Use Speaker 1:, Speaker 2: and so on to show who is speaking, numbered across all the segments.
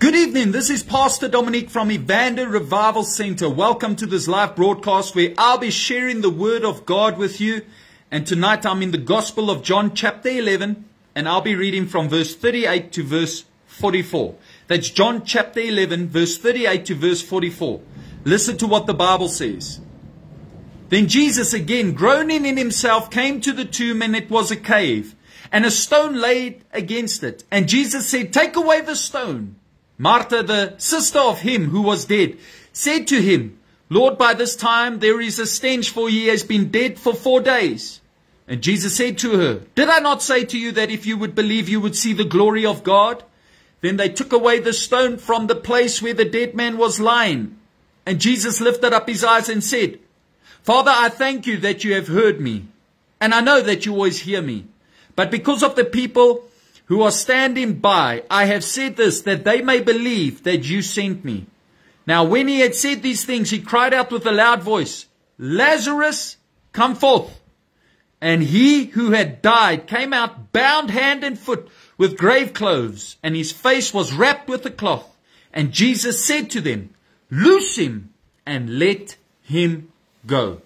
Speaker 1: Good evening. This is Pastor Dominic from Evander Revival Center. Welcome to this live broadcast where I'll be sharing the Word of God with you. And tonight I'm in the Gospel of John, chapter 11, and I'll be reading from verse 38 to verse 44. That's John, chapter 11, verse 38 to verse 44. Listen to what the Bible says. Then Jesus, again groaning in himself, came to the tomb, and it was a cave, and a stone laid against it. And Jesus said, Take away the stone. Martha, the sister of him who was dead, said to him, Lord, by this time there is a stench, for he has been dead for four days. And Jesus said to her, Did I not say to you that if you would believe, you would see the glory of God? Then they took away the stone from the place where the dead man was lying. And Jesus lifted up his eyes and said, Father, I thank you that you have heard me. And I know that you always hear me. But because of the people, who are standing by, I have said this, that they may believe that you sent me. Now, when he had said these things, he cried out with a loud voice, Lazarus, come forth. And he who had died came out bound hand and foot with grave clothes, and his face was wrapped with a cloth. And Jesus said to them, Loose him and let him go.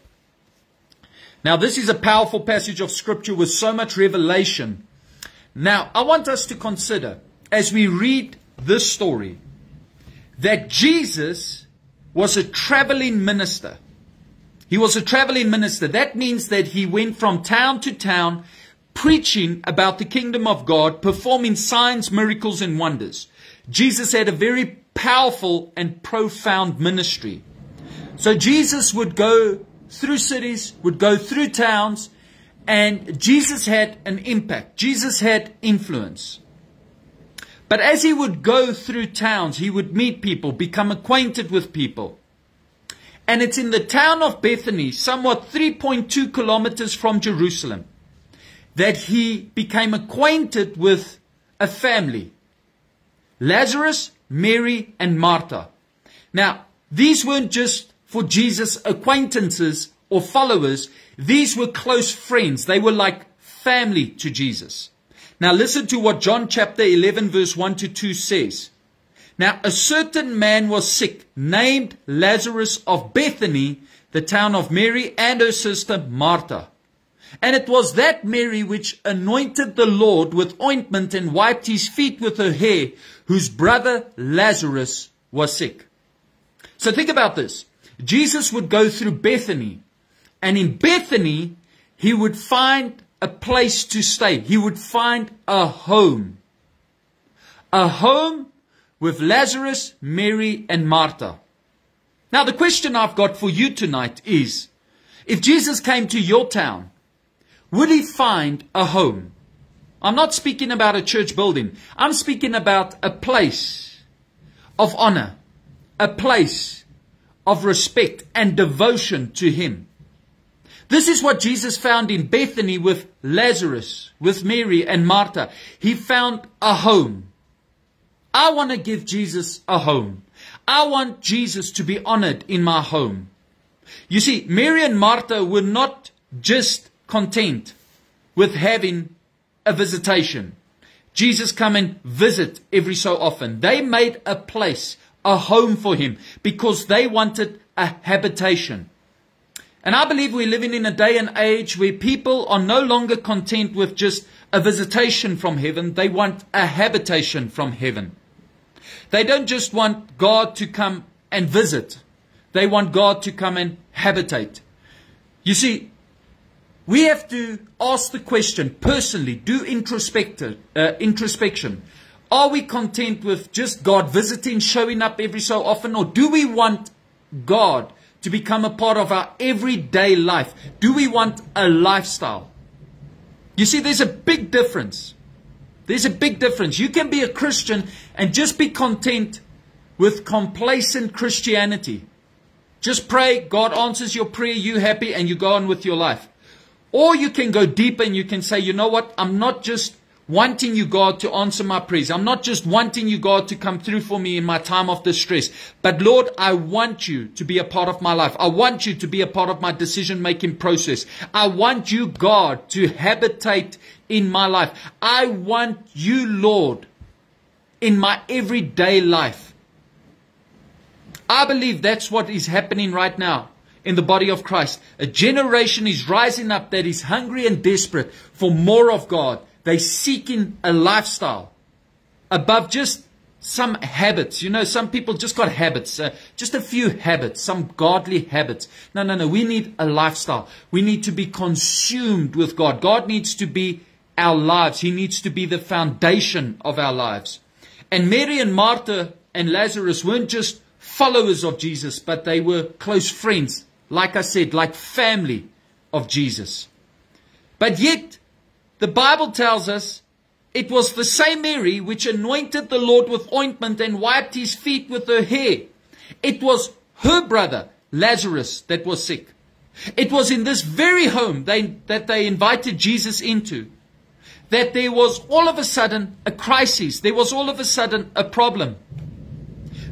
Speaker 1: Now, this is a powerful passage of scripture with so much revelation now, I want us to consider as we read this story that Jesus was a traveling minister. He was a traveling minister. That means that he went from town to town preaching about the kingdom of God, performing signs, miracles, and wonders. Jesus had a very powerful and profound ministry. So Jesus would go through cities, would go through towns, and Jesus had an impact. Jesus had influence. But as he would go through towns, he would meet people, become acquainted with people. And it's in the town of Bethany, somewhat 3.2 kilometers from Jerusalem, that he became acquainted with a family. Lazarus, Mary, and Martha. Now, these weren't just for Jesus acquaintances, or followers, these were close friends. They were like family to Jesus. Now listen to what John chapter 11 verse 1 to 2 says. Now a certain man was sick named Lazarus of Bethany, the town of Mary and her sister Martha. And it was that Mary which anointed the Lord with ointment and wiped his feet with her hair, whose brother Lazarus was sick. So think about this. Jesus would go through Bethany, and in Bethany, he would find a place to stay. He would find a home. A home with Lazarus, Mary, and Martha. Now, the question I've got for you tonight is, if Jesus came to your town, would he find a home? I'm not speaking about a church building. I'm speaking about a place of honor, a place of respect and devotion to him. This is what Jesus found in Bethany with Lazarus, with Mary and Martha. He found a home. I want to give Jesus a home. I want Jesus to be honored in my home. You see, Mary and Martha were not just content with having a visitation. Jesus come and visit every so often. They made a place, a home for him because they wanted a habitation. And I believe we're living in a day and age where people are no longer content with just a visitation from heaven, they want a habitation from heaven. They don't just want God to come and visit, they want God to come and habitate. You see, we have to ask the question personally, do uh, introspection. Are we content with just God visiting, showing up every so often, or do we want God to become a part of our everyday life? Do we want a lifestyle? You see, there's a big difference. There's a big difference. You can be a Christian and just be content with complacent Christianity. Just pray, God answers your prayer, you happy, and you go on with your life. Or you can go deeper and you can say, you know what, I'm not just wanting you, God, to answer my prayers. I'm not just wanting you, God, to come through for me in my time of distress, but Lord, I want you to be a part of my life. I want you to be a part of my decision making process. I want you, God, to habitate in my life. I want you, Lord, in my everyday life. I believe that's what is happening right now in the body of Christ. A generation is rising up that is hungry and desperate for more of God they're seeking a lifestyle above just some habits. You know, some people just got habits, uh, just a few habits, some godly habits. No, no, no. We need a lifestyle. We need to be consumed with God. God needs to be our lives. He needs to be the foundation of our lives. And Mary and Martha and Lazarus weren't just followers of Jesus, but they were close friends. Like I said, like family of Jesus. But yet, the Bible tells us it was the same Mary which anointed the Lord with ointment and wiped his feet with her hair. It was her brother, Lazarus, that was sick. It was in this very home they, that they invited Jesus into that there was all of a sudden a crisis. There was all of a sudden a problem.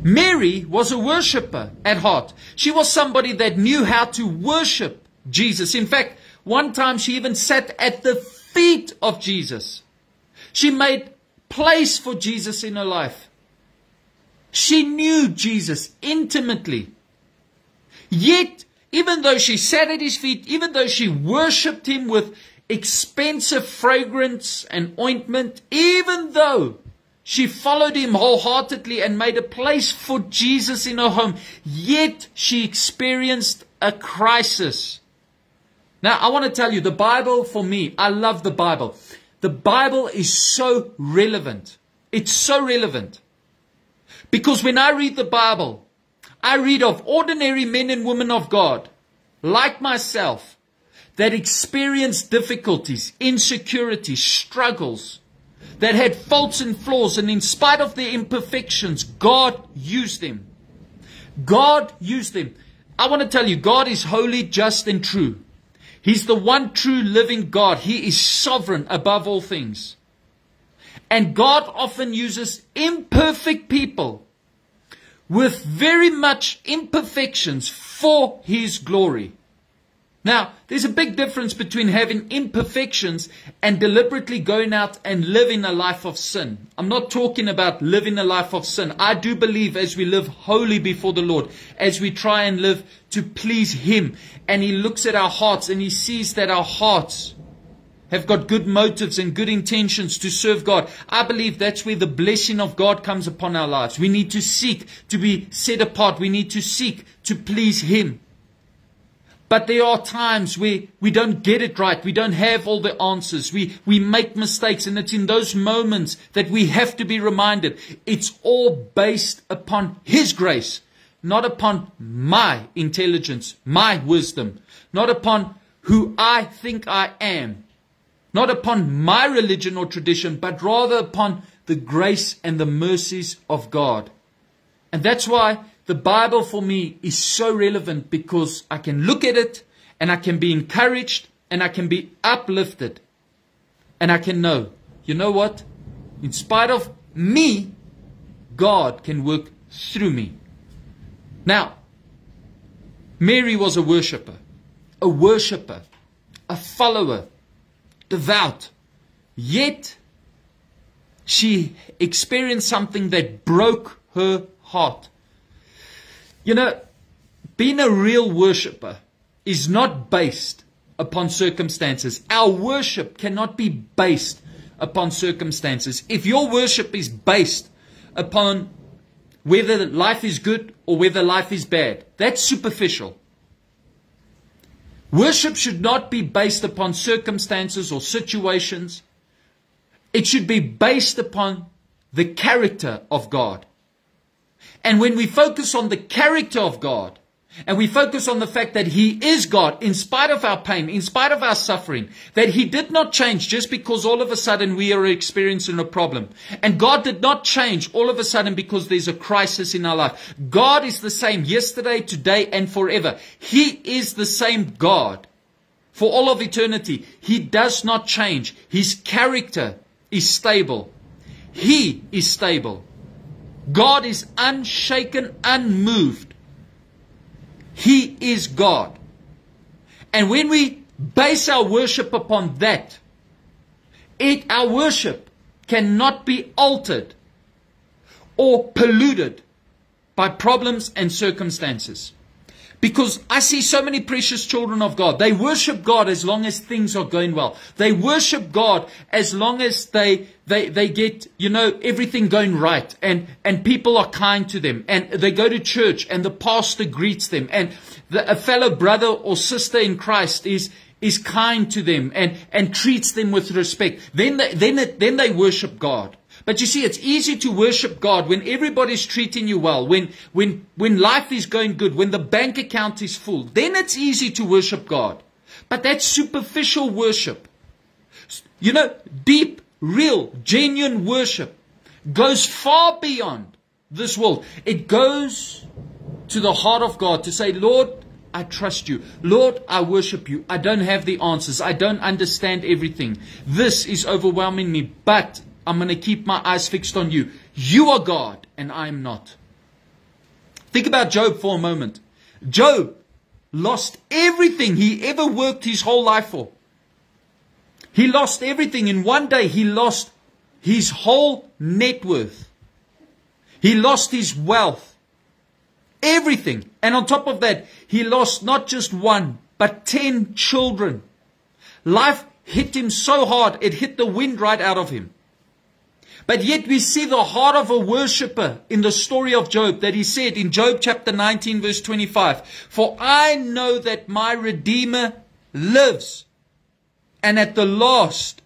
Speaker 1: Mary was a worshiper at heart. She was somebody that knew how to worship Jesus. In fact, one time she even sat at the feet of Jesus. She made place for Jesus in her life. She knew Jesus intimately. Yet, even though she sat at his feet, even though she worshipped him with expensive fragrance and ointment, even though she followed him wholeheartedly and made a place for Jesus in her home, yet she experienced a crisis. Now, I want to tell you the Bible for me, I love the Bible. The Bible is so relevant. It's so relevant. Because when I read the Bible, I read of ordinary men and women of God, like myself, that experienced difficulties, insecurities, struggles, that had faults and flaws, and in spite of their imperfections, God used them. God used them. I want to tell you, God is holy, just, and true. He's the one true living God. He is sovereign above all things. And God often uses imperfect people with very much imperfections for his glory. Now, there's a big difference between having imperfections and deliberately going out and living a life of sin. I'm not talking about living a life of sin. I do believe as we live holy before the Lord, as we try and live to please Him, and He looks at our hearts and He sees that our hearts have got good motives and good intentions to serve God. I believe that's where the blessing of God comes upon our lives. We need to seek to be set apart. We need to seek to please Him. But there are times where we don't get it right. We don't have all the answers. We, we make mistakes. And it's in those moments that we have to be reminded it's all based upon His grace, not upon my intelligence, my wisdom, not upon who I think I am, not upon my religion or tradition, but rather upon the grace and the mercies of God. And that's why the Bible for me is so relevant because I can look at it and I can be encouraged and I can be uplifted. And I can know, you know what? In spite of me, God can work through me. Now, Mary was a worshiper, a worshiper, a follower, devout. Yet, she experienced something that broke her heart. You know, being a real worshiper is not based upon circumstances. Our worship cannot be based upon circumstances. If your worship is based upon whether life is good or whether life is bad, that's superficial. Worship should not be based upon circumstances or situations. It should be based upon the character of God. And when we focus on the character of God, and we focus on the fact that He is God in spite of our pain, in spite of our suffering, that He did not change just because all of a sudden we are experiencing a problem. And God did not change all of a sudden because there's a crisis in our life. God is the same yesterday, today, and forever. He is the same God for all of eternity. He does not change. His character is stable. He is stable. God is unshaken, unmoved. He is God. And when we base our worship upon that, it, our worship cannot be altered or polluted by problems and circumstances. Because I see so many precious children of God. They worship God as long as things are going well. They worship God as long as they, they, they get, you know, everything going right and, and people are kind to them and they go to church and the pastor greets them and the, a fellow brother or sister in Christ is, is kind to them and, and treats them with respect. Then they, then, it, then they worship God. But you see, it's easy to worship God when everybody's treating you well, when, when, when life is going good, when the bank account is full. Then it's easy to worship God. But that's superficial worship. You know, deep, real, genuine worship goes far beyond this world. It goes to the heart of God to say, Lord, I trust you. Lord, I worship you. I don't have the answers. I don't understand everything. This is overwhelming me, but I'm going to keep my eyes fixed on you. You are God and I am not. Think about Job for a moment. Job lost everything he ever worked his whole life for. He lost everything. In one day, he lost his whole net worth. He lost his wealth. Everything. And on top of that, he lost not just one, but 10 children. Life hit him so hard, it hit the wind right out of him. But yet we see the heart of a worshipper in the story of Job that he said in Job chapter 19 verse 25, For I know that my Redeemer lives, and at the last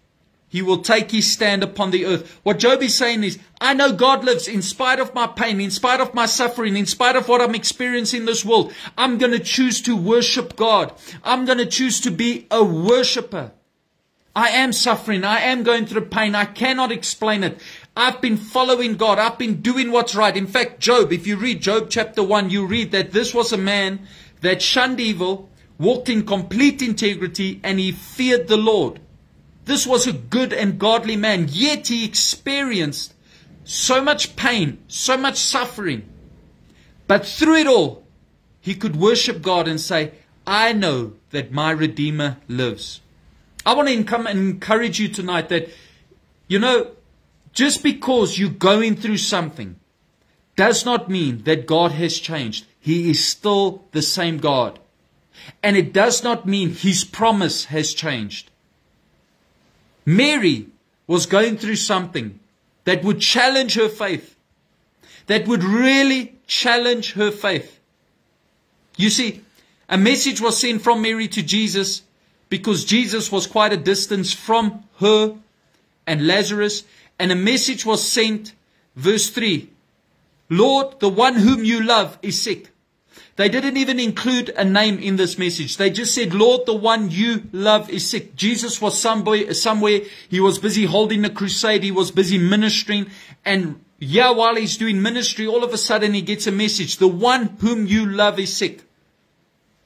Speaker 1: he will take his stand upon the earth. What Job is saying is, I know God lives in spite of my pain, in spite of my suffering, in spite of what I'm experiencing in this world. I'm going to choose to worship God. I'm going to choose to be a worshiper. I am suffering. I am going through pain. I cannot explain it. I've been following God. I've been doing what's right. In fact, Job, if you read Job chapter 1, you read that this was a man that shunned evil, walked in complete integrity, and he feared the Lord. This was a good and godly man, yet he experienced so much pain, so much suffering. But through it all, he could worship God and say, I know that my Redeemer lives. I want to come and encourage you tonight that, you know, just because you're going through something does not mean that God has changed. He is still the same God. And it does not mean his promise has changed. Mary was going through something that would challenge her faith, that would really challenge her faith. You see, a message was sent from Mary to Jesus because Jesus was quite a distance from her and Lazarus, and a message was sent. Verse 3 Lord, the one whom you love is sick. They didn't even include a name in this message. They just said, Lord, the one you love is sick. Jesus was somewhere, He was busy holding a crusade. He was busy ministering. And yeah, while he's doing ministry, all of a sudden he gets a message. The one whom you love is sick.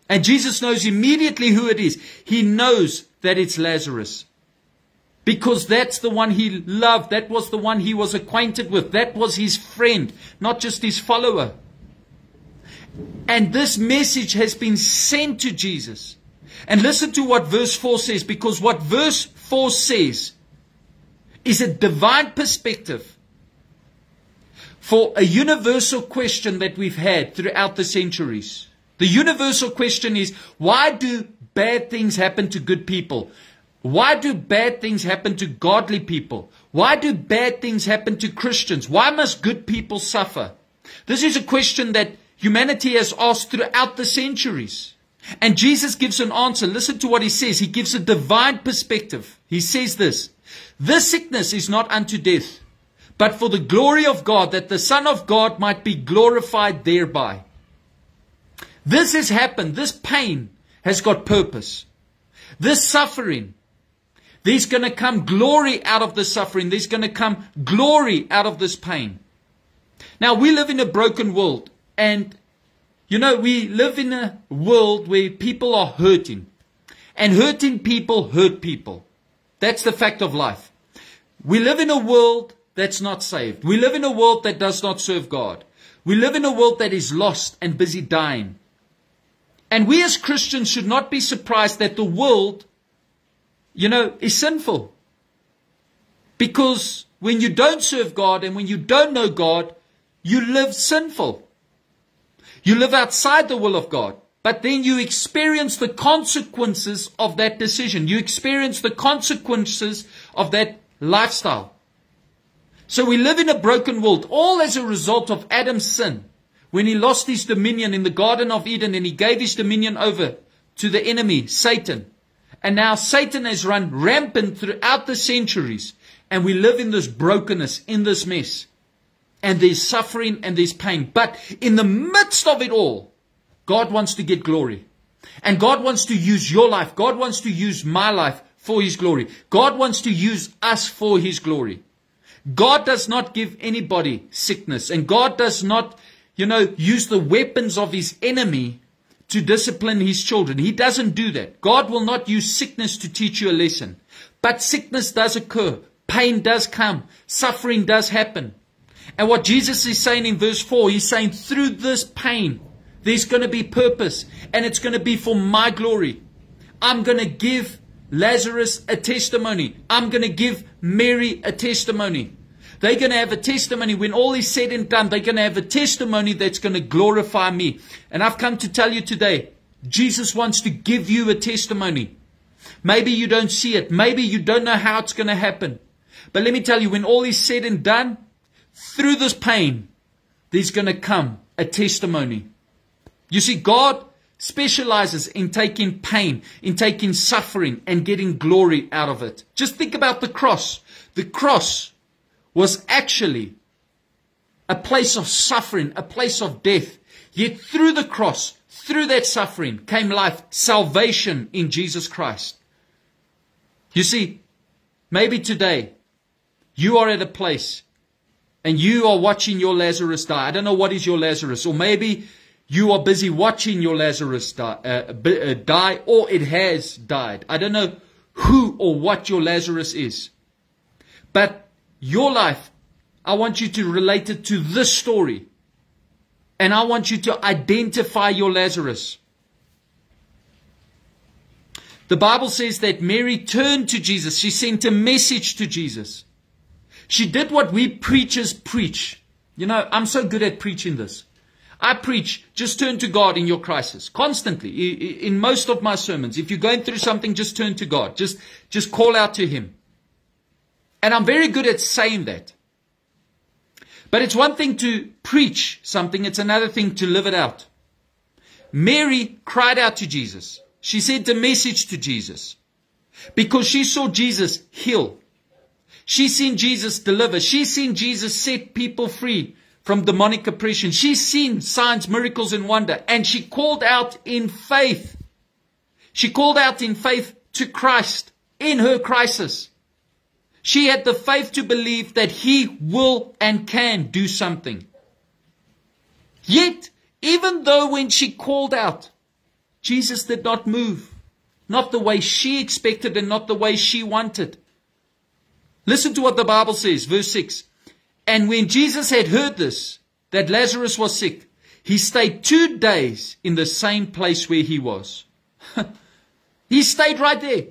Speaker 1: And Jesus knows immediately who it is. He knows that it's Lazarus. Because that's the one he loved. That was the one he was acquainted with. That was his friend, not just his follower. And this message has been sent to Jesus. And listen to what verse 4 says, because what verse 4 says is a divine perspective for a universal question that we've had throughout the centuries. The universal question is why do bad things happen to good people? Why do bad things happen to godly people? Why do bad things happen to Christians? Why must good people suffer? This is a question that humanity has asked throughout the centuries. And Jesus gives an answer. Listen to what he says. He gives a divine perspective. He says this This sickness is not unto death, but for the glory of God, that the Son of God might be glorified thereby. This has happened. This pain has got purpose. This suffering there's going to come glory out of the suffering. There's going to come glory out of this pain. Now, we live in a broken world. And, you know, we live in a world where people are hurting. And hurting people hurt people. That's the fact of life. We live in a world that's not saved. We live in a world that does not serve God. We live in a world that is lost and busy dying. And we as Christians should not be surprised that the world, you know, is sinful. Because when you don't serve God and when you don't know God, you live sinful. You live outside the will of God. But then you experience the consequences of that decision. You experience the consequences of that lifestyle. So we live in a broken world, all as a result of Adam's sin when he lost his dominion in the Garden of Eden and he gave his dominion over to the enemy, Satan. And now Satan has run rampant throughout the centuries. And we live in this brokenness, in this mess. And there's suffering and there's pain. But in the midst of it all, God wants to get glory. And God wants to use your life. God wants to use my life for his glory. God wants to use us for his glory. God does not give anybody sickness and God does not you know, use the weapons of his enemy to discipline his children. He doesn't do that. God will not use sickness to teach you a lesson. But sickness does occur. Pain does come. Suffering does happen. And what Jesus is saying in verse 4, he's saying through this pain, there's going to be purpose and it's going to be for my glory. I'm going to give Lazarus a testimony. I'm going to give Mary a testimony. They're going to have a testimony. When all is said and done, they're going to have a testimony that's going to glorify me. And I've come to tell you today, Jesus wants to give you a testimony. Maybe you don't see it. Maybe you don't know how it's going to happen. But let me tell you, when all is said and done, through this pain, there's going to come a testimony. You see, God specializes in taking pain, in taking suffering, and getting glory out of it. Just think about the cross. The cross was actually a place of suffering, a place of death. Yet through the cross, through that suffering came life, salvation in Jesus Christ. You see, maybe today you are at a place and you are watching your Lazarus die. I don't know what is your Lazarus, or maybe you are busy watching your Lazarus die, uh, uh, die, or it has died. I don't know who or what your Lazarus is, but your life, I want you to relate it to this story. And I want you to identify your Lazarus. The Bible says that Mary turned to Jesus. She sent a message to Jesus. She did what we preachers preach. You know, I'm so good at preaching this. I preach, just turn to God in your crisis constantly. In most of my sermons, if you're going through something, just turn to God. Just, just call out to Him. And I'm very good at saying that. But it's one thing to preach something, it's another thing to live it out. Mary cried out to Jesus. She sent a message to Jesus because she saw Jesus heal. She seen Jesus deliver. She seen Jesus set people free from demonic oppression. She seen signs, miracles, and wonder. And she called out in faith. She called out in faith to Christ in her crisis. She had the faith to believe that he will and can do something. Yet, even though when she called out, Jesus did not move, not the way she expected and not the way she wanted. Listen to what the Bible says, verse 6. And when Jesus had heard this, that Lazarus was sick, he stayed two days in the same place where he was. he stayed right there.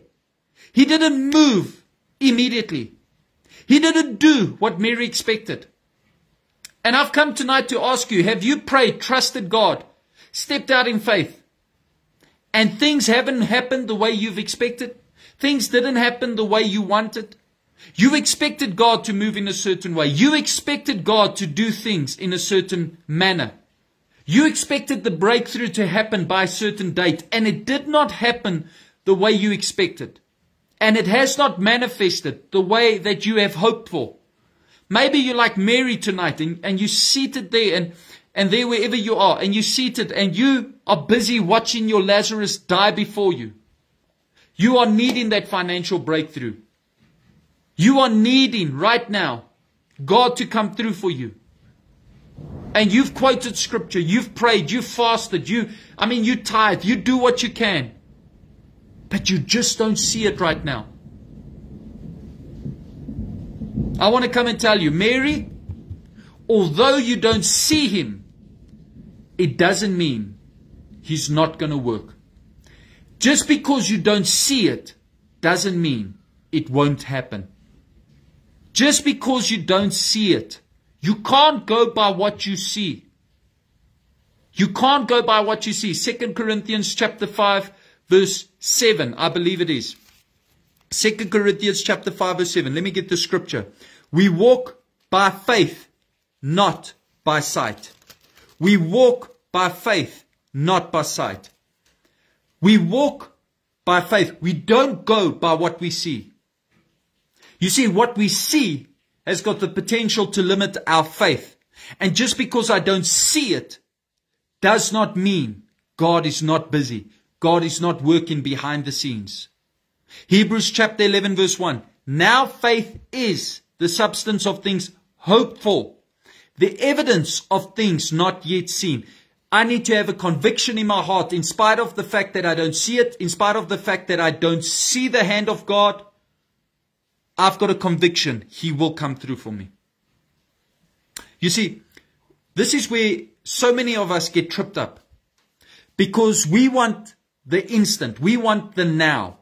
Speaker 1: He didn't move immediately. He didn't do what Mary expected. And I've come tonight to ask you, have you prayed, trusted God, stepped out in faith, and things haven't happened the way you've expected? Things didn't happen the way you wanted? You expected God to move in a certain way. You expected God to do things in a certain manner. You expected the breakthrough to happen by a certain date, and it did not happen the way you expected and it has not manifested the way that you have hoped for. Maybe you're like Mary tonight and, and you're seated there and, and there wherever you are and you're seated and you are busy watching your Lazarus die before you. You are needing that financial breakthrough. You are needing right now God to come through for you. And you've quoted scripture, you've prayed, you've fasted, you, I mean, you tithe, you do what you can but you just don't see it right now. I want to come and tell you, Mary, although you don't see him, it doesn't mean he's not going to work. Just because you don't see it doesn't mean it won't happen. Just because you don't see it, you can't go by what you see. You can't go by what you see. Second Corinthians chapter 5 verse 7. I believe it is. 2 Corinthians chapter 5 verse 7. Let me get the scripture. We walk by faith, not by sight. We walk by faith, not by sight. We walk by faith. We don't go by what we see. You see, what we see has got the potential to limit our faith. And just because I don't see it does not mean God is not busy. God is not working behind the scenes. Hebrews chapter 11 verse 1. Now faith is the substance of things hoped for, the evidence of things not yet seen. I need to have a conviction in my heart in spite of the fact that I don't see it, in spite of the fact that I don't see the hand of God. I've got a conviction he will come through for me. You see, this is where so many of us get tripped up because we want the instant. We want the now.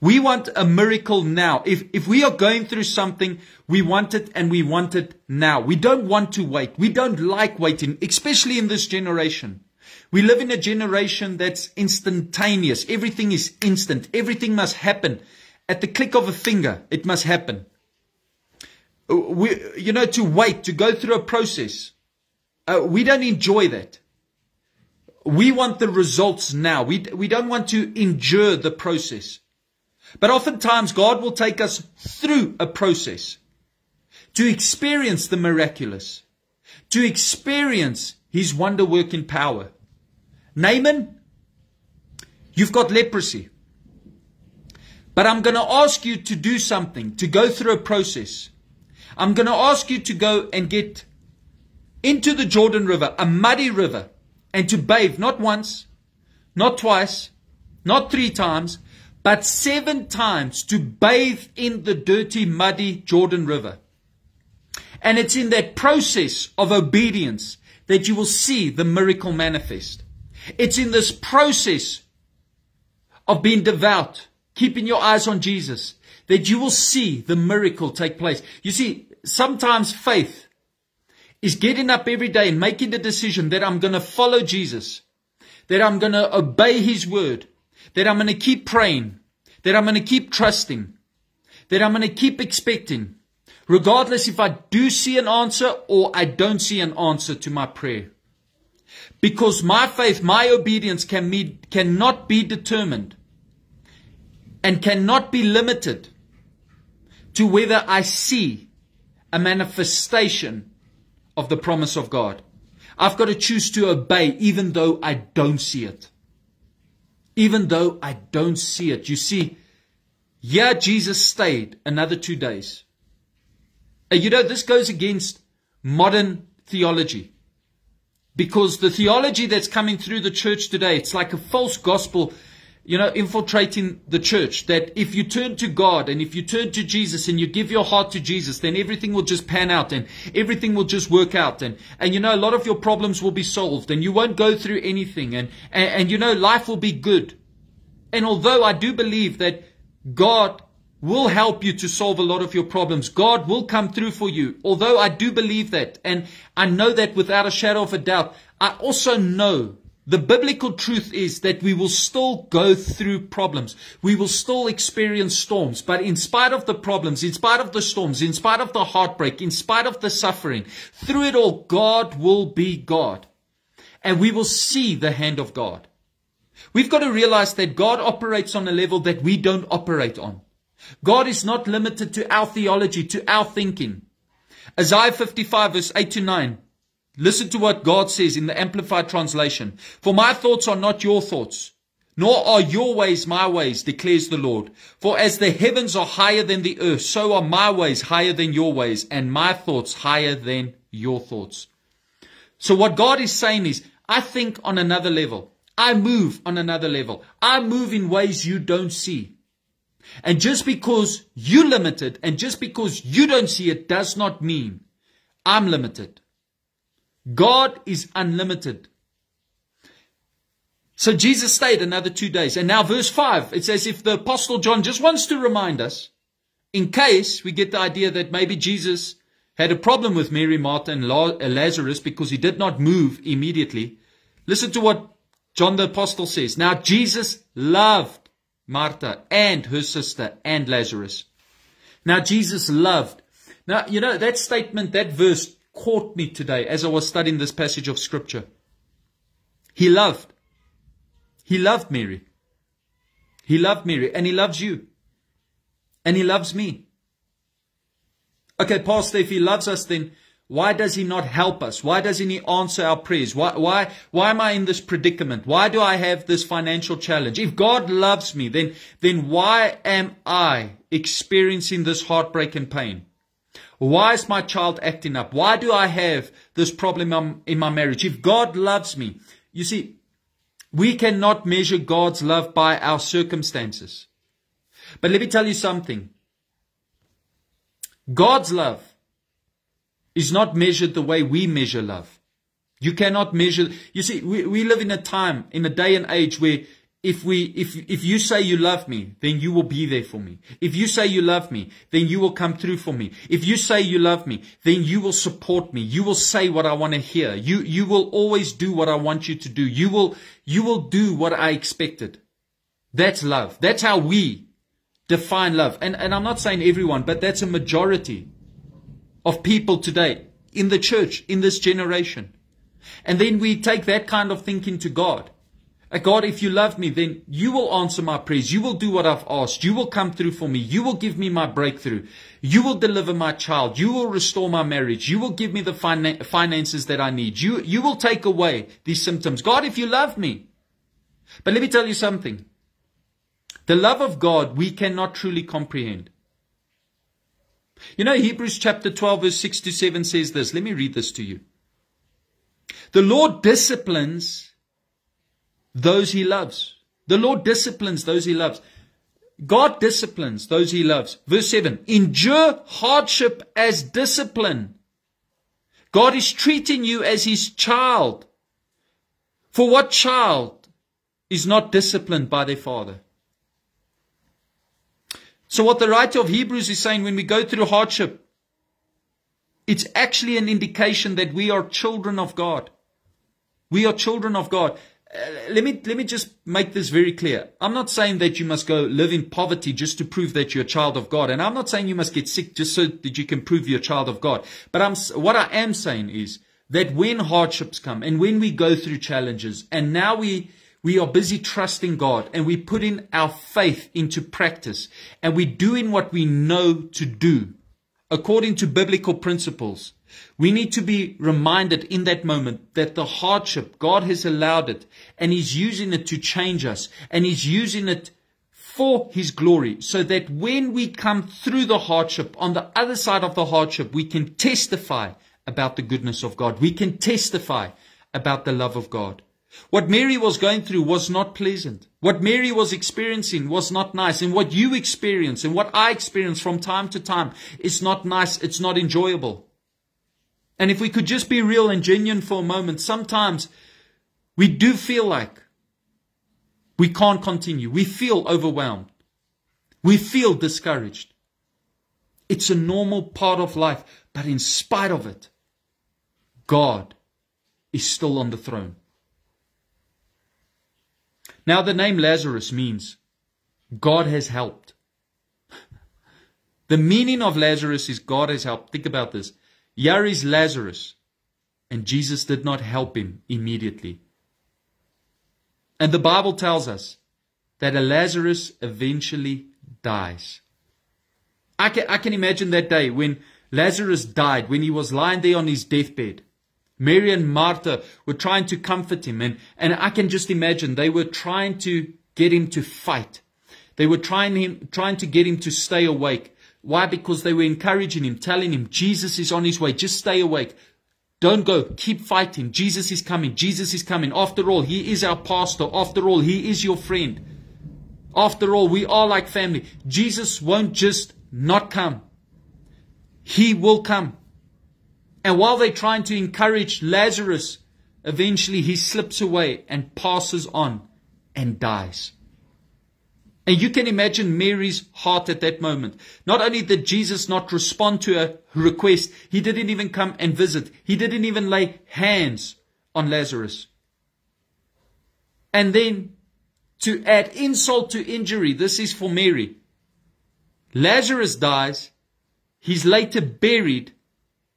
Speaker 1: We want a miracle now. If, if we are going through something, we want it and we want it now. We don't want to wait. We don't like waiting, especially in this generation. We live in a generation that's instantaneous. Everything is instant. Everything must happen. At the click of a finger, it must happen. Uh, we, you know, to wait, to go through a process. Uh, we don't enjoy that. We want the results now. We, we don't want to endure the process. But oftentimes God will take us through a process to experience the miraculous, to experience his wonder working power. Naaman, you've got leprosy. But I'm going to ask you to do something, to go through a process. I'm going to ask you to go and get into the Jordan River, a muddy river and to bathe not once, not twice, not three times, but seven times to bathe in the dirty, muddy Jordan River. And it's in that process of obedience that you will see the miracle manifest. It's in this process of being devout, keeping your eyes on Jesus, that you will see the miracle take place. You see, sometimes faith is getting up every day and making the decision that I'm going to follow Jesus, that I'm going to obey his word, that I'm going to keep praying, that I'm going to keep trusting, that I'm going to keep expecting, regardless if I do see an answer or I don't see an answer to my prayer. Because my faith, my obedience can be, cannot be determined and cannot be limited to whether I see a manifestation of the promise of God. I've got to choose to obey even though I don't see it. Even though I don't see it. You see, yeah, Jesus stayed another two days. And you know, this goes against modern theology. Because the theology that's coming through the church today, it's like a false gospel you know, infiltrating the church. That if you turn to God and if you turn to Jesus and you give your heart to Jesus, then everything will just pan out and everything will just work out. And, and you know, a lot of your problems will be solved and you won't go through anything. And, and, and you know, life will be good. And although I do believe that God will help you to solve a lot of your problems. God will come through for you. Although I do believe that and I know that without a shadow of a doubt, I also know the biblical truth is that we will still go through problems. We will still experience storms. But in spite of the problems, in spite of the storms, in spite of the heartbreak, in spite of the suffering, through it all, God will be God. And we will see the hand of God. We've got to realize that God operates on a level that we don't operate on. God is not limited to our theology, to our thinking. Isaiah 55 verse 8 to 9. Listen to what God says in the Amplified Translation. For my thoughts are not your thoughts, nor are your ways my ways, declares the Lord. For as the heavens are higher than the earth, so are my ways higher than your ways, and my thoughts higher than your thoughts. So what God is saying is, I think on another level. I move on another level. I move in ways you don't see. And just because you limited, and just because you don't see it does not mean I'm limited. God is unlimited. So Jesus stayed another two days. And now verse five, it says, if the apostle John just wants to remind us, in case we get the idea that maybe Jesus had a problem with Mary, Martha, and uh, Lazarus because he did not move immediately. Listen to what John the apostle says. Now Jesus loved Martha and her sister and Lazarus. Now Jesus loved. Now, you know, that statement, that verse caught me today as I was studying this passage of scripture. He loved. He loved Mary. He loved Mary and he loves you. And he loves me. Okay, Pastor, if he loves us, then why does he not help us? Why doesn't he answer our prayers? Why, why, why am I in this predicament? Why do I have this financial challenge? If God loves me, then, then why am I experiencing this heartbreak and pain? Why is my child acting up? Why do I have this problem in my marriage? If God loves me, you see, we cannot measure God's love by our circumstances. But let me tell you something. God's love is not measured the way we measure love. You cannot measure. You see, we, we live in a time, in a day and age where if we, if, if you say you love me, then you will be there for me. If you say you love me, then you will come through for me. If you say you love me, then you will support me. You will say what I want to hear. You, you will always do what I want you to do. You will, you will do what I expected. That's love. That's how we define love. And, and I'm not saying everyone, but that's a majority of people today in the church, in this generation. And then we take that kind of thinking to God. Uh, God, if you love me, then you will answer my prayers. You will do what I've asked. You will come through for me. You will give me my breakthrough. You will deliver my child. You will restore my marriage. You will give me the finan- finances that I need. You, you will take away these symptoms. God, if you love me. But let me tell you something. The love of God we cannot truly comprehend. You know, Hebrews chapter 12 verse 6 to 7 says this. Let me read this to you. The Lord disciplines those he loves. The Lord disciplines those he loves. God disciplines those he loves. Verse 7 Endure hardship as discipline. God is treating you as his child. For what child is not disciplined by their father? So, what the writer of Hebrews is saying when we go through hardship, it's actually an indication that we are children of God. We are children of God. Uh, let me let me just make this very clear. I'm not saying that you must go live in poverty just to prove that you're a child of God, and I'm not saying you must get sick just so that you can prove you're a child of God. But I'm what I am saying is that when hardships come and when we go through challenges, and now we we are busy trusting God and we put in our faith into practice and we doing what we know to do according to biblical principles. We need to be reminded in that moment that the hardship, God has allowed it and He's using it to change us and He's using it for His glory so that when we come through the hardship, on the other side of the hardship, we can testify about the goodness of God. We can testify about the love of God. What Mary was going through was not pleasant. What Mary was experiencing was not nice. And what you experience and what I experience from time to time is not nice. It's not enjoyable. And if we could just be real and genuine for a moment, sometimes we do feel like we can't continue. We feel overwhelmed. We feel discouraged. It's a normal part of life, but in spite of it, God is still on the throne. Now, the name Lazarus means God has helped. the meaning of Lazarus is God has helped. Think about this. Yaris Lazarus. And Jesus did not help him immediately. And the Bible tells us that a Lazarus eventually dies. I can, I can imagine that day when Lazarus died, when he was lying there on his deathbed. Mary and Martha were trying to comfort him, and, and I can just imagine they were trying to get him to fight. They were trying him, trying to get him to stay awake. Why? Because they were encouraging him, telling him, Jesus is on his way. Just stay awake. Don't go. Keep fighting. Jesus is coming. Jesus is coming. After all, he is our pastor. After all, he is your friend. After all, we are like family. Jesus won't just not come. He will come. And while they're trying to encourage Lazarus, eventually he slips away and passes on and dies. And you can imagine Mary's heart at that moment. Not only did Jesus not respond to her request, he didn't even come and visit. He didn't even lay hands on Lazarus. And then to add insult to injury, this is for Mary. Lazarus dies. He's later buried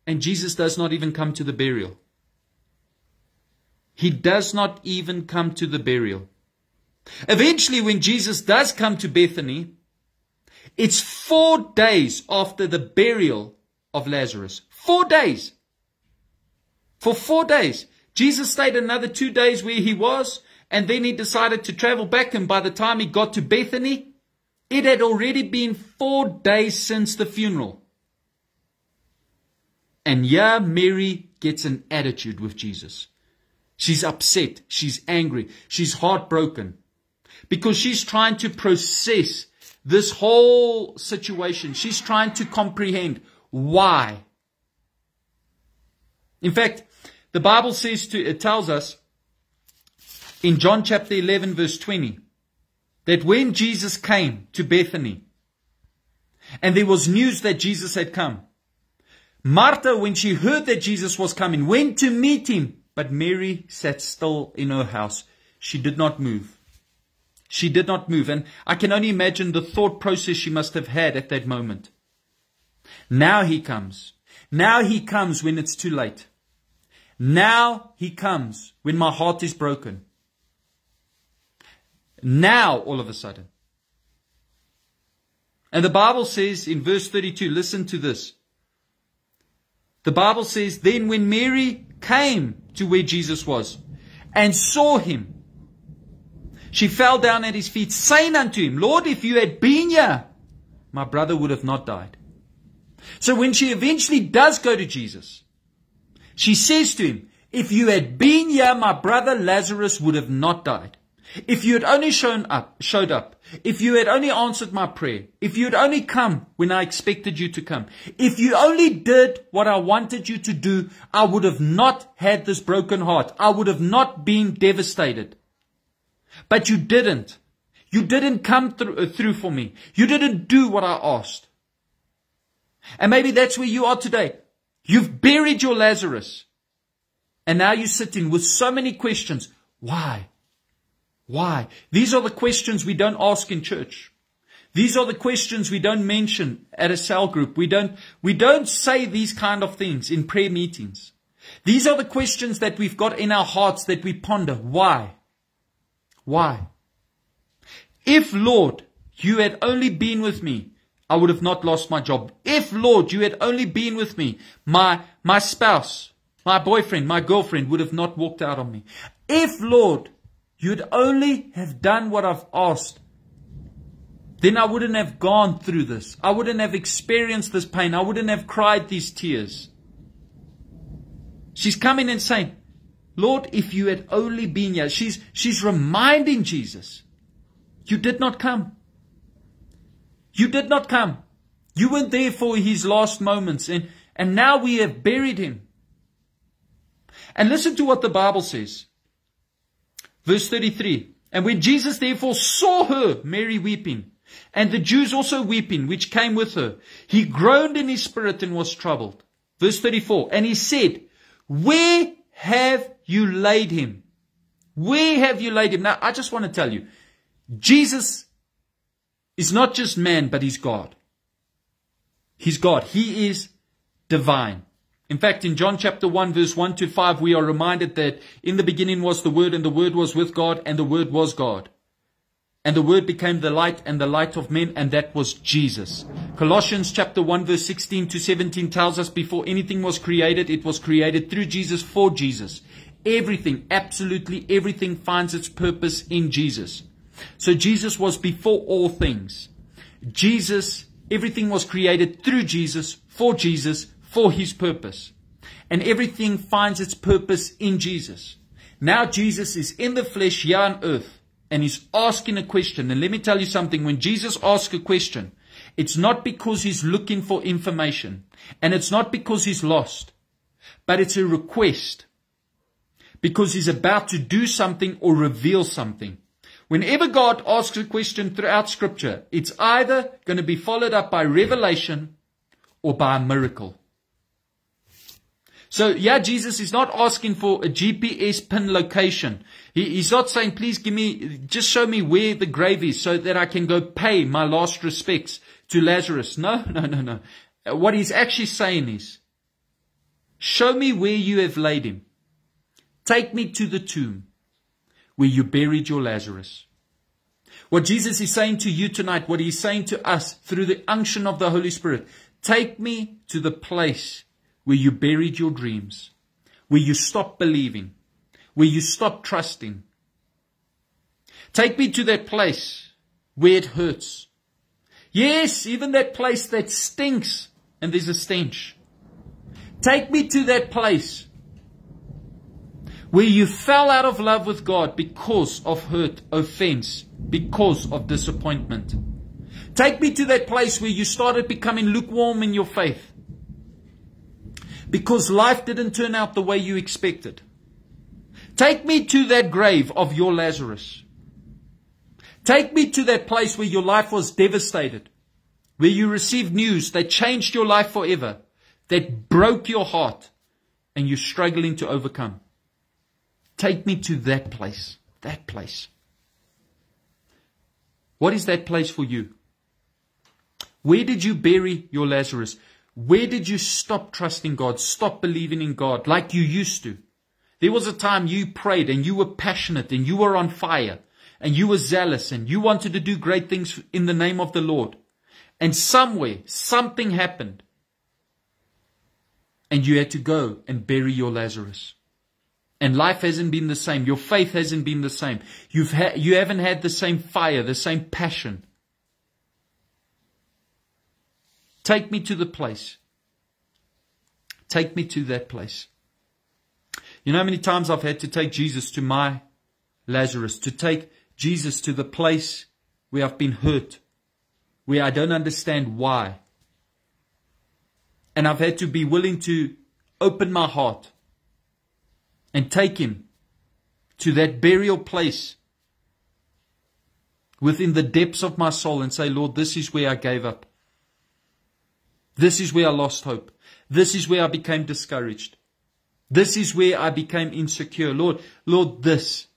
Speaker 1: and Jesus does not even come to the burial. He does not even come to the burial. Eventually, when Jesus does come to Bethany, it's four days after the burial of Lazarus. Four days. For four days. Jesus stayed another two days where he was, and then he decided to travel back. And by the time he got to Bethany, it had already been four days since the funeral. And yeah, Mary gets an attitude with Jesus. She's upset. She's angry. She's heartbroken because she's trying to process this whole situation. She's trying to comprehend why. In fact, the Bible says to, it tells us in John chapter 11 verse 20 that when Jesus came to Bethany and there was news that Jesus had come, Martha, when she heard that Jesus was coming, went to meet him, but Mary sat still in her house. She did not move. She did not move, and I can only imagine the thought process she must have had at that moment. Now he comes. Now he comes when it's too late. Now he comes when my heart is broken. Now, all of a sudden. And the Bible says in verse 32, listen to this. The Bible says, Then when Mary came to where Jesus was and saw him, she fell down at his feet, saying unto him, Lord, if you had been here, my brother would have not died. So when she eventually does go to Jesus, she says to him, if you had been here, my brother Lazarus would have not died. If you had only shown up, showed up, if you had only answered my prayer, if you had only come when I expected you to come, if you only did what I wanted you to do, I would have not had this broken heart. I would have not been devastated. But you didn't. You didn't come through, uh, through for me. You didn't do what I asked. And maybe that's where you are today. You've buried your Lazarus. And now you're sitting with so many questions. Why? Why? These are the questions we don't ask in church. These are the questions we don't mention at a cell group. We don't, we don't say these kind of things in prayer meetings. These are the questions that we've got in our hearts that we ponder. Why? Why? If, Lord, you had only been with me, I would have not lost my job. If, Lord, you had only been with me, my, my spouse, my boyfriend, my girlfriend would have not walked out on me. If, Lord, you'd only have done what I've asked, then I wouldn't have gone through this. I wouldn't have experienced this pain. I wouldn't have cried these tears. She's coming and saying, Lord, if you had only been here. She's, she's reminding Jesus, you did not come. You did not come. You weren't there for his last moments and, and now we have buried him. And listen to what the Bible says. Verse 33. And when Jesus therefore saw her, Mary weeping, and the Jews also weeping, which came with her, he groaned in his spirit and was troubled. Verse 34. And he said, Where have you laid him? Where have you laid him? Now, I just want to tell you, Jesus is not just man, but he's God. He's God. He is divine. In fact, in John chapter 1 verse 1 to 5, we are reminded that in the beginning was the Word and the Word was with God and the Word was God. And the word became the light and the light of men, and that was Jesus. Colossians chapter 1 verse 16 to 17 tells us before anything was created, it was created through Jesus for Jesus. Everything, absolutely everything finds its purpose in Jesus. So Jesus was before all things. Jesus, everything was created through Jesus, for Jesus, for his purpose. And everything finds its purpose in Jesus. Now Jesus is in the flesh here on earth and he's asking a question. And let me tell you something. When Jesus asks a question, it's not because he's looking for information and it's not because he's lost, but it's a request because he's about to do something or reveal something. Whenever God asks a question throughout scripture, it's either going to be followed up by revelation or by a miracle. So yeah, Jesus is not asking for a GPS pin location. He, he's not saying, please give me, just show me where the grave is so that I can go pay my last respects to Lazarus. No, no, no, no. What he's actually saying is, show me where you have laid him. Take me to the tomb where you buried your Lazarus. What Jesus is saying to you tonight, what he's saying to us through the unction of the Holy Spirit, take me to the place where you buried your dreams, where you stopped believing, where you stopped trusting. Take me to that place where it hurts. Yes, even that place that stinks and there's a stench. Take me to that place where you fell out of love with God because of hurt, offense, because of disappointment. Take me to that place where you started becoming lukewarm in your faith because life didn't turn out the way you expected. Take me to that grave of your Lazarus. Take me to that place where your life was devastated, where you received news that changed your life forever, that broke your heart, and you're struggling to overcome. Take me to that place, that place. What is that place for you? Where did you bury your Lazarus? Where did you stop trusting God? Stop believing in God like you used to. There was a time you prayed and you were passionate and you were on fire and you were zealous and you wanted to do great things in the name of the Lord. And somewhere, something happened. And you had to go and bury your Lazarus. And life hasn't been the same. Your faith hasn't been the same. You've ha- you haven't had the same fire, the same passion. Take me to the place. Take me to that place. You know how many times I've had to take Jesus to my Lazarus, to take Jesus to the place where I've been hurt, where I don't understand why. And I've had to be willing to open my heart and take him to that burial place within the depths of my soul and say, Lord, this is where I gave up. This is where I lost hope. This is where I became discouraged. This is where I became insecure. Lord, Lord, this.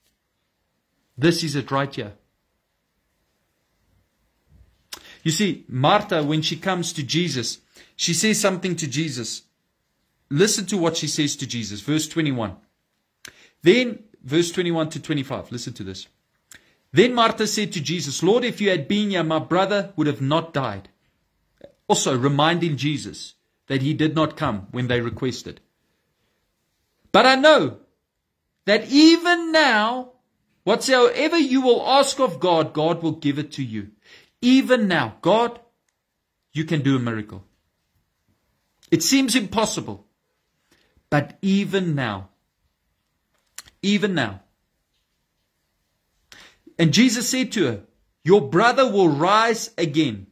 Speaker 1: This is it right here. You see, Martha, when she comes to Jesus, she says something to Jesus. Listen to what she says to Jesus. Verse 21. Then, verse 21 to 25. Listen to this. Then Martha said to Jesus, Lord, if you had been here, my brother would have not died also reminding Jesus that he did not come when they requested. But I know that even now, whatsoever you will ask of God, God will give it to you. Even now, God, you can do a miracle. It seems impossible, but even now, even now. And Jesus said to her, Your brother will rise again.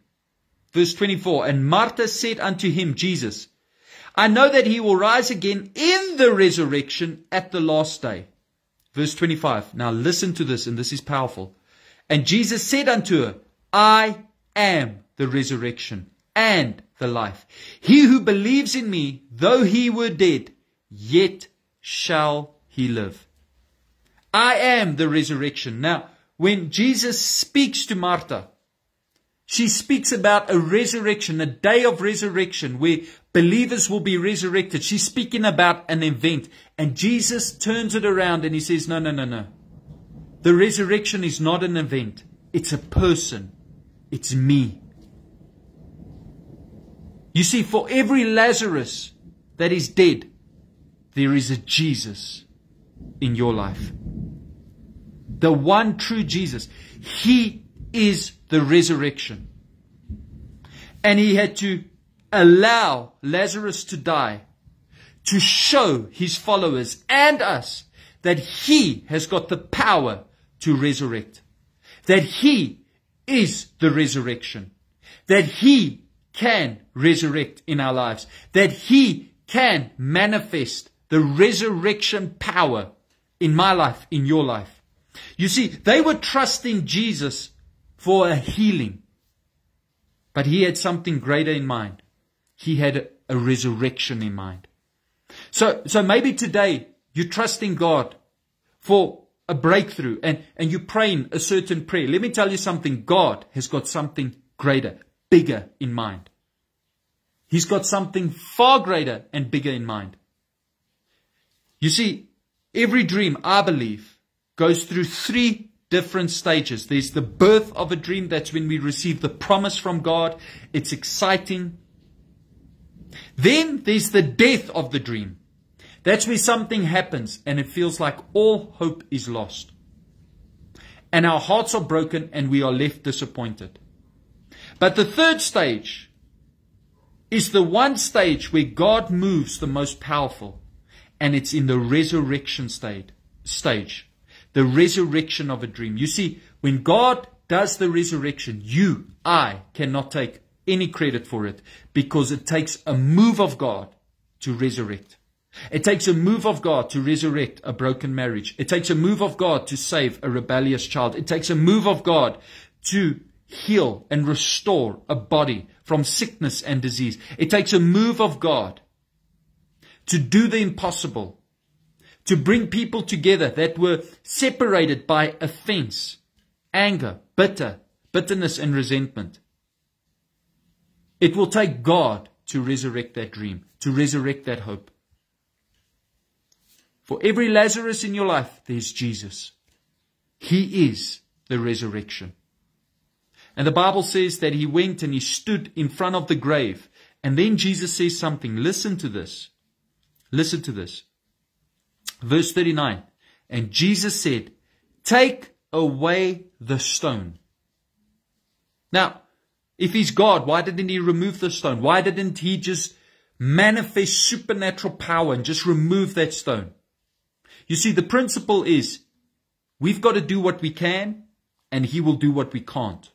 Speaker 1: Verse 24, and Martha said unto him, Jesus, I know that he will rise again in the resurrection at the last day. Verse 25. Now listen to this, and this is powerful. And Jesus said unto her, I am the resurrection and the life. He who believes in me, though he were dead, yet shall he live. I am the resurrection. Now, when Jesus speaks to Martha, she speaks about a resurrection, a day of resurrection where believers will be resurrected. She's speaking about an event. And Jesus turns it around and he says, No, no, no, no. The resurrection is not an event, it's a person. It's me. You see, for every Lazarus that is dead, there is a Jesus in your life. The one true Jesus. He is the resurrection. And he had to allow Lazarus to die to show his followers and us that he has got the power to resurrect, that he is the resurrection, that he can resurrect in our lives, that he can manifest the resurrection power in my life, in your life. You see, they were trusting Jesus for a healing. But he had something greater in mind. He had a resurrection in mind. So, so maybe today you're trusting God for a breakthrough and, and you're praying a certain prayer. Let me tell you something. God has got something greater, bigger in mind. He's got something far greater and bigger in mind. You see, every dream, I believe, goes through three different stages. There's the birth of a dream. That's when we receive the promise from God. It's exciting. Then there's the death of the dream. That's where something happens and it feels like all hope is lost. And our hearts are broken and we are left disappointed. But the third stage is the one stage where God moves the most powerful and it's in the resurrection state, stage the resurrection of a dream. You see, when God does the resurrection, you, I, cannot take any credit for it because it takes a move of God to resurrect. It takes a move of God to resurrect a broken marriage. It takes a move of God to save a rebellious child. It takes a move of God to heal and restore a body from sickness and disease. It takes a move of God to do the impossible to bring people together that were separated by offense, anger, bitter, bitterness and resentment. It will take God to resurrect that dream, to resurrect that hope. For every Lazarus in your life, there's Jesus. He is the resurrection. And the Bible says that he went and he stood in front of the grave. And then Jesus says something. Listen to this. Listen to this. Verse 39. And Jesus said, Take away the stone. Now, if he's God, why didn't he remove the stone? Why didn't he just manifest supernatural power and just remove that stone? You see, the principle is we've got to do what we can and he will do what we can't.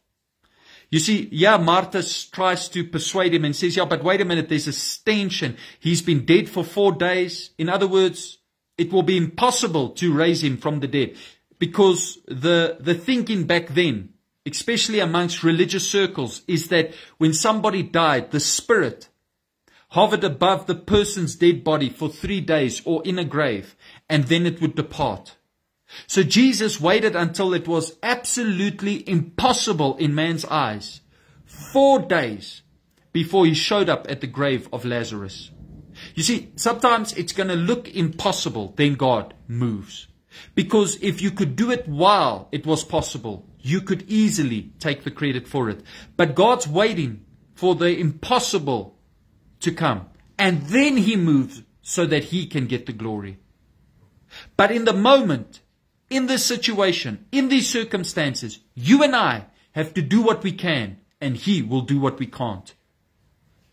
Speaker 1: You see, yeah, Martha tries to persuade him and says, yeah, but wait a minute, there's a stench and he's been dead for four days. In other words, it will be impossible to raise him from the dead because the, the thinking back then, especially amongst religious circles, is that when somebody died, the spirit hovered above the person's dead body for three days or in a grave, and then it would depart. So Jesus waited until it was absolutely impossible in man's eyes, four days before he showed up at the grave of Lazarus. You see, sometimes it's going to look impossible, then God moves. Because if you could do it while it was possible, you could easily take the credit for it. But God's waiting for the impossible to come. And then he moves so that he can get the glory. But in the moment, in this situation, in these circumstances, you and I have to do what we can and he will do what we can't.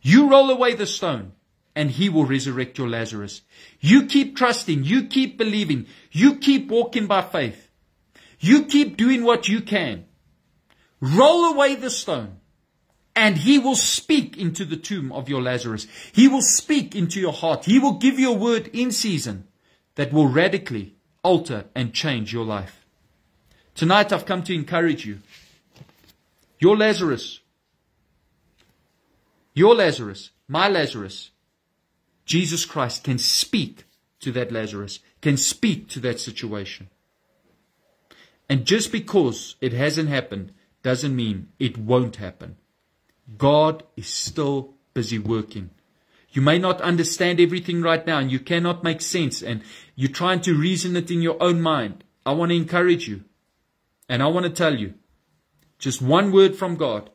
Speaker 1: You roll away the stone and he will resurrect your Lazarus. You keep trusting. You keep believing. You keep walking by faith. You keep doing what you can. Roll away the stone and he will speak into the tomb of your Lazarus. He will speak into your heart. He will give you a word in season that will radically alter and change your life. Tonight I've come to encourage you. Your Lazarus, your Lazarus, my Lazarus, Jesus Christ can speak to that Lazarus, can speak to that situation. And just because it hasn't happened doesn't mean it won't happen. God is still busy working. You may not understand everything right now and you cannot make sense and you're trying to reason it in your own mind. I want to encourage you and I want to tell you just one word from God.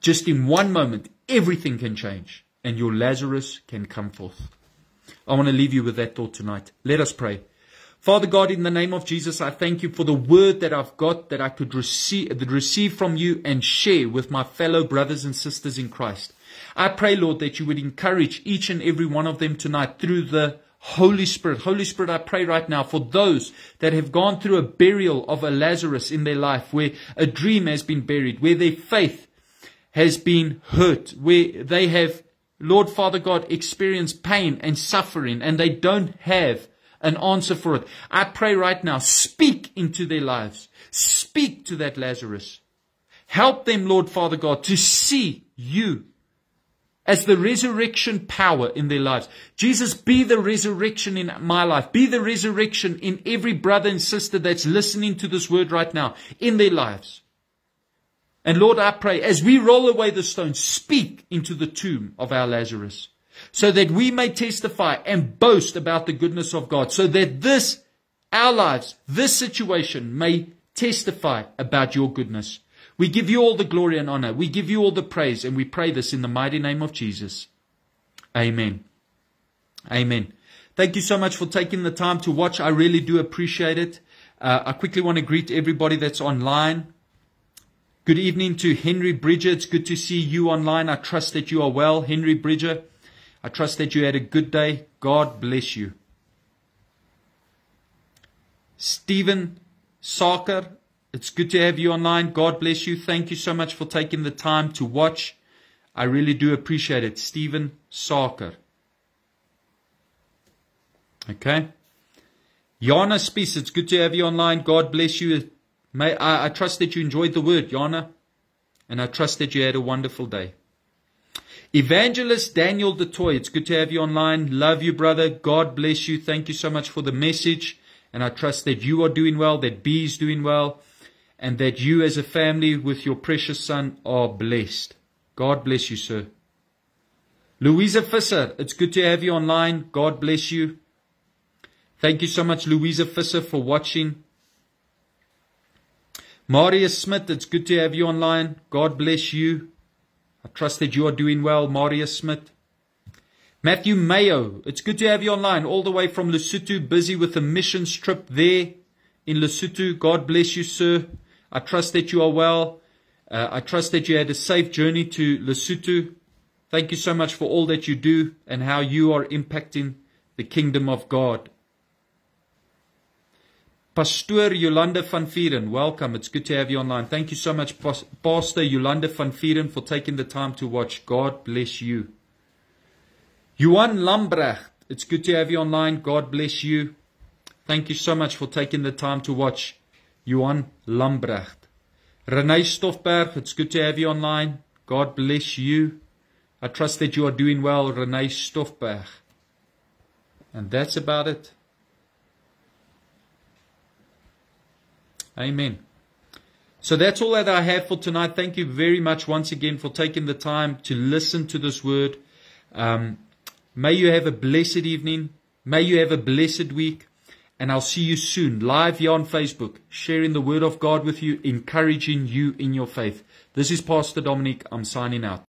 Speaker 1: Just in one moment, everything can change and your Lazarus can come forth. I want to leave you with that thought tonight. Let us pray. Father God, in the name of Jesus, I thank you for the word that I've got that I could receive, receive from you and share with my fellow brothers and sisters in Christ. I pray, Lord, that you would encourage each and every one of them tonight through the Holy Spirit. Holy Spirit, I pray right now for those that have gone through a burial of a Lazarus in their life where a dream has been buried, where their faith has been hurt, where they have Lord Father God, experience pain and suffering and they don't have an answer for it. I pray right now, speak into their lives. Speak to that Lazarus. Help them, Lord Father God, to see you as the resurrection power in their lives. Jesus, be the resurrection in my life. Be the resurrection in every brother and sister that's listening to this word right now in their lives. And Lord, I pray, as we roll away the stone, speak into the tomb of our Lazarus, so that we may testify and boast about the goodness of God, so that this, our lives, this situation may testify about your goodness. We give you all the glory and honor. We give you all the praise, and we pray this in the mighty name of Jesus. Amen. Amen. Thank you so much for taking the time to watch. I really do appreciate it. Uh, I quickly want to greet everybody that's online. Good evening to Henry Bridger. It's good to see you online. I trust that you are well, Henry Bridger. I trust that you had a good day. God bless you. Stephen Sarker, it's good to have you online. God bless you. Thank you so much for taking the time to watch. I really do appreciate it. Stephen Sarker. Okay. Yana Spies, it's good to have you online. God bless you. May I, I trust that you enjoyed the word, Yana, and I trust that you had a wonderful day. Evangelist Daniel Detoy, it's good to have you online. Love you, brother. God bless you. Thank you so much for the message. And I trust that you are doing well, that B is doing well, and that you as a family with your precious son are blessed. God bless you, sir. Louisa Fisser, it's good to have you online. God bless you. Thank you so much, Louisa Fisser, for watching. Marius Smith, it's good to have you online. God bless you. I trust that you are doing well, Marius Smith. Matthew Mayo, it's good to have you online, all the way from Lesotho, busy with a missions trip there in Lesotho. God bless you, sir. I trust that you are well. Uh, I trust that you had a safe journey to Lesotho. Thank you so much for all that you do and how you are impacting the kingdom of God. Pastor Yolanda van Vieren, welcome. It's good to have you online. Thank you so much, Pastor Yolanda van Vieren, for taking the time to watch. God bless you. Johan Lambrecht, it's good to have you online. God bless you. Thank you so much for taking the time to watch. Johan Lambrecht. Renee Stoffberg, it's good to have you online. God bless you. I trust that you are doing well, Renee Stoffberg. And that's about it. Amen. So that's all that I have for tonight. Thank you very much once again for taking the time to listen to this word. Um, may you have a blessed evening. May you have a blessed week. And I'll see you soon live here on Facebook, sharing the word of God with you, encouraging you in your faith. This is Pastor Dominic. I'm signing out.